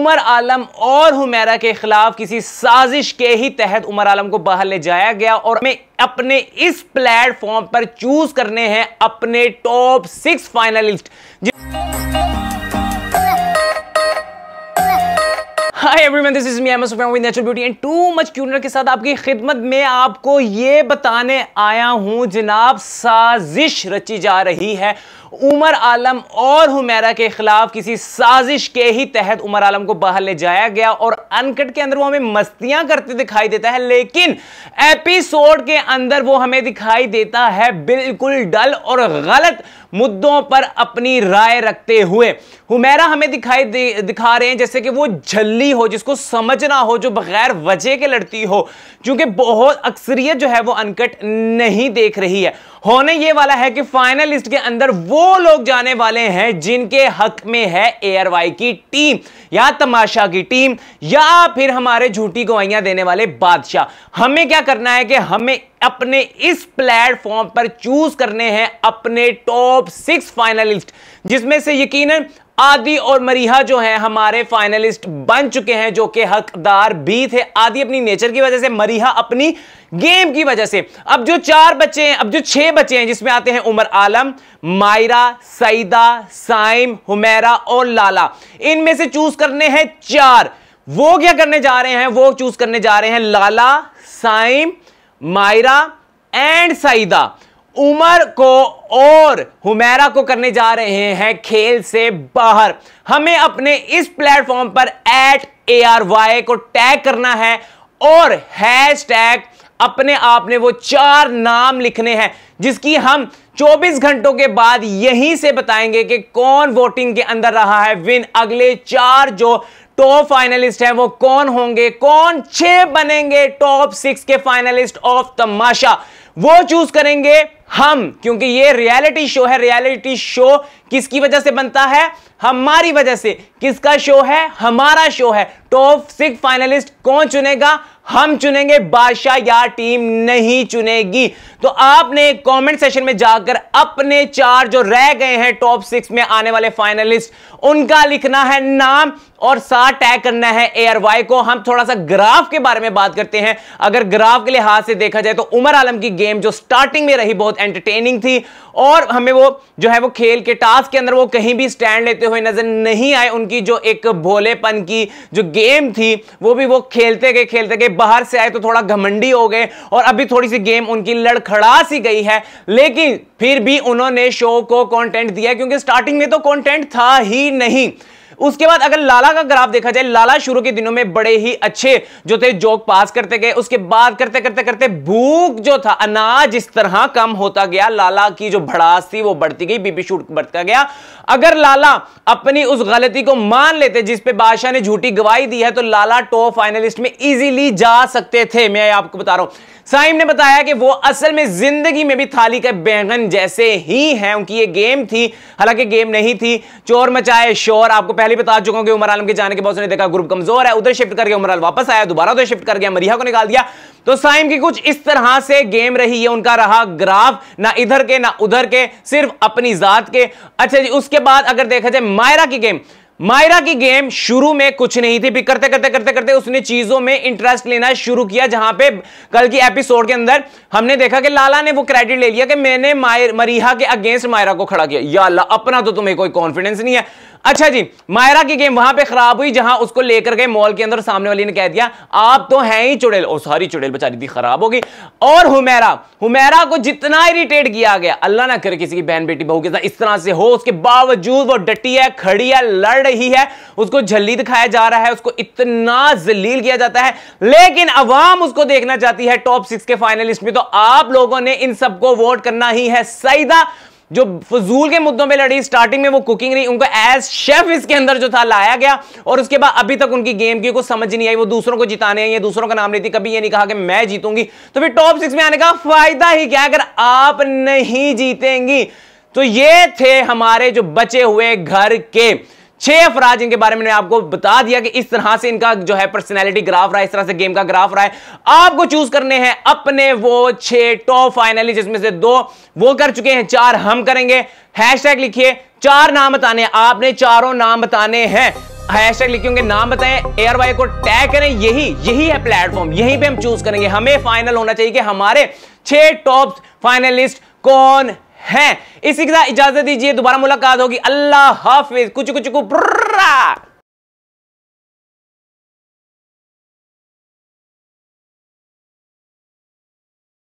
उमर आलम और हुमैरा के खिलाफ किसी साजिश के ही तहत उमर आलम को बाहर ले जाया गया और हमें अपने इस प्लेटफॉर्म पर चूज करने हैं अपने top six finalist everyone this is me with natural beauty and too much क्यूनर के साथ आपकी खिदमत में आपको ये बताने आया हूं जनाब साजिश रची जा रही है उमर आलम और हुमेरा के खिलाफ किसी साजिश के ही तहत उमर आलम को बाहर ले जाया गया और अनकट के अंदर वो हमें मस्तियां करते दिखाई देता है लेकिन एपिसोड के अंदर वो हमें दिखाई देता है बिल्कुल डल और गलत मुद्दों पर अपनी राय रखते हुए हुमेरा हमें दिखाई दिखा रहे हैं जैसे कि वो झल्ली हो जिसको समझना हो जो बगैर वजह के लड़ती हो क्योंकि बहुत अक्सरियत जो है वो अनकट नहीं देख रही है होने ये वाला है कि फाइनलिस्ट के अंदर वो लोग जाने वाले हैं जिनके हक में है एयरवाई की टीम या तमाशा की टीम या फिर हमारे झूठी गवाइयां देने वाले बादशाह हमें क्या करना है कि हमें अपने इस प्लेटफॉर्म पर चूज करने हैं अपने टॉप सिक्स फाइनलिस्ट जिसमें से यकीनन आदि और मरीहा जो हैं हमारे फाइनलिस्ट बन चुके हैं जो कि हकदार भी थे आदि अपनी नेचर की वजह से मरीहा अपनी गेम की वजह से अब जो चार बच्चे हैं अब जो छह बच्चे हैं जिसमें आते हैं उमर आलम मायरा सईदा साइम हुमैरा और लाला इनमें से चूज करने हैं चार वो क्या करने जा रहे हैं वो चूज करने जा रहे हैं लाला साइम मायरा एंड सईदा उमर को और हुमैरा को करने जा रहे हैं खेल से बाहर हमें अपने इस प्लेटफॉर्म पर एट ए आर वाई को टैग करना है और हैश टैग अपने आप ने वो चार नाम लिखने हैं जिसकी हम 24 घंटों के बाद यहीं से बताएंगे कि कौन वोटिंग के अंदर रहा है विन अगले चार जो टॉप फाइनलिस्ट हैं वो कौन होंगे कौन छह बनेंगे टॉप सिक्स के फाइनलिस्ट ऑफ तमाशा वो चूज करेंगे हम क्योंकि ये रियलिटी शो है रियलिटी शो किसकी वजह से बनता है हमारी वजह से किसका शो है हमारा शो है टॉप सिक्स फाइनलिस्ट कौन चुनेगा हम चुनेंगे बादशाह या टीम नहीं चुनेगी तो आपने कमेंट सेशन में जाकर अपने चार जो रह गए हैं टॉप सिक्स में आने वाले फाइनलिस्ट उनका लिखना है नाम और साथ टैग करना है एयर वाई को हम थोड़ा सा ग्राफ के बारे में बात करते हैं अगर ग्राफ के लिहाज से देखा जाए तो उमर आलम की गेम जो स्टार्टिंग में रही बहुत एंटरटेनिंग थी और हमें वो जो है वो खेल के टास्क के अंदर वो कहीं भी स्टैंड लेते हुए कोई नजर नहीं आए उनकी जो एक भोलेपन की जो गेम थी वो भी वो खेलते गए खेलते गए बाहर से आए तो थोड़ा घमंडी हो गए और अभी थोड़ी सी गेम उनकी लड़खड़ा सी गई है लेकिन फिर भी उन्होंने शो को कंटेंट दिया क्योंकि स्टार्टिंग में तो कंटेंट था ही नहीं उसके बाद अगर लाला का ग्राफ देखा जाए लाला शुरू के दिनों में बड़े ही अच्छे जो थे जोक पास करते गए उसके बाद करते करते करते भूख जो था अनाज इस तरह कम होता गया लाला की जो भड़ास थी वो बढ़ती गई बीपी शूट बढ़ता गया अगर लाला अपनी उस गलती को मान लेते जिसपे बादशाह ने झूठी गवाही दी है तो लाला टॉप फाइनलिस्ट में इजीली जा सकते थे मैं आपको बता रहा हूं साइम ने बताया कि वो असल में जिंदगी में भी थाली के बैंगन जैसे ही हैं उनकी ये गेम थी हालांकि गेम नहीं थी चोर मचाए शोर आपको पहले बता चुका हूं कि उमर आलम के जाने के बाद उसने देखा ग्रुप कमजोर है उधर शिफ्ट करके उमर आलम वापस आया दोबारा उधर शिफ्ट करके मरिया को निकाल दिया तो साइम की कुछ इस तरह से गेम रही है उनका रहा ग्राफ ना इधर के ना उधर के सिर्फ अपनी जात के अच्छा जी उसके बाद अगर देखा जाए मायरा की गेम मायरा की गेम शुरू में कुछ नहीं थी भी करते करते करते करते उसने चीजों में इंटरेस्ट लेना शुरू किया जहां पे कल की एपिसोड के अंदर हमने देखा कि लाला ने वो क्रेडिट ले लिया कि मैंने मरीहा के अगेंस्ट मायरा को खड़ा किया या अल्लाह अपना तो तुम्हें कोई कॉन्फिडेंस नहीं है अच्छा जी मायरा की गेम वहां पे खराब हुई जहां उसको लेकर गए मॉल के अंदर सामने वाली ने कह दिया आप तो हैं ही चुड़ैल और सारी चुड़ैल बेचारी थी खराब होगी और हुमेरा हुमेरा को जितना इरिटेट किया गया अल्लाह ना करे किसी की बहन बेटी बहू के साथ इस तरह से हो उसके बावजूद वो डटी है खड़ी है लड़ बर्ड ही है उसको झल्ली दिखाया जा रहा है उसको इतना जलील किया जाता है लेकिन अवाम उसको देखना चाहती है टॉप सिक्स के फाइनलिस्ट में तो आप लोगों ने इन सबको वोट करना ही है सईदा जो फजूल के मुद्दों पे लड़ी स्टार्टिंग में वो कुकिंग नहीं उनको एज शेफ इसके अंदर जो था लाया गया और उसके बाद अभी तक उनकी गेम की कुछ समझ नहीं आई वो दूसरों को जिताने आई है दूसरों का नाम लेती कभी ये नहीं कहा कि मैं जीतूंगी तो फिर टॉप सिक्स में आने का फायदा ही क्या अगर आप नहीं जीतेंगी तो ये थे हमारे जो बचे हुए घर के छह अफराज इनके बारे में आपको बता दिया कि इस तरह से इनका जो है पर्सनैलिटी ग्राफ रहा है इस तरह से गेम का ग्राफ रहा है आपको चूज करने हैं अपने वो छह टॉप फाइनली जिसमें से दो वो कर चुके हैं चार हम करेंगे हैशटैग लिखिए चार नाम बताने आपने चारों नाम बताने हैं हैशटैग लिखे नाम बताएं एयर वाई को टैग करें यही यही है प्लेटफॉर्म यहीं पे हम चूज करेंगे हमें फाइनल होना चाहिए कि हमारे छह टॉप फाइनलिस्ट कौन हैं इसी के साथ इजाजत दीजिए दोबारा मुलाकात होगी अल्लाह हाफिज कुछ कुछ कुछ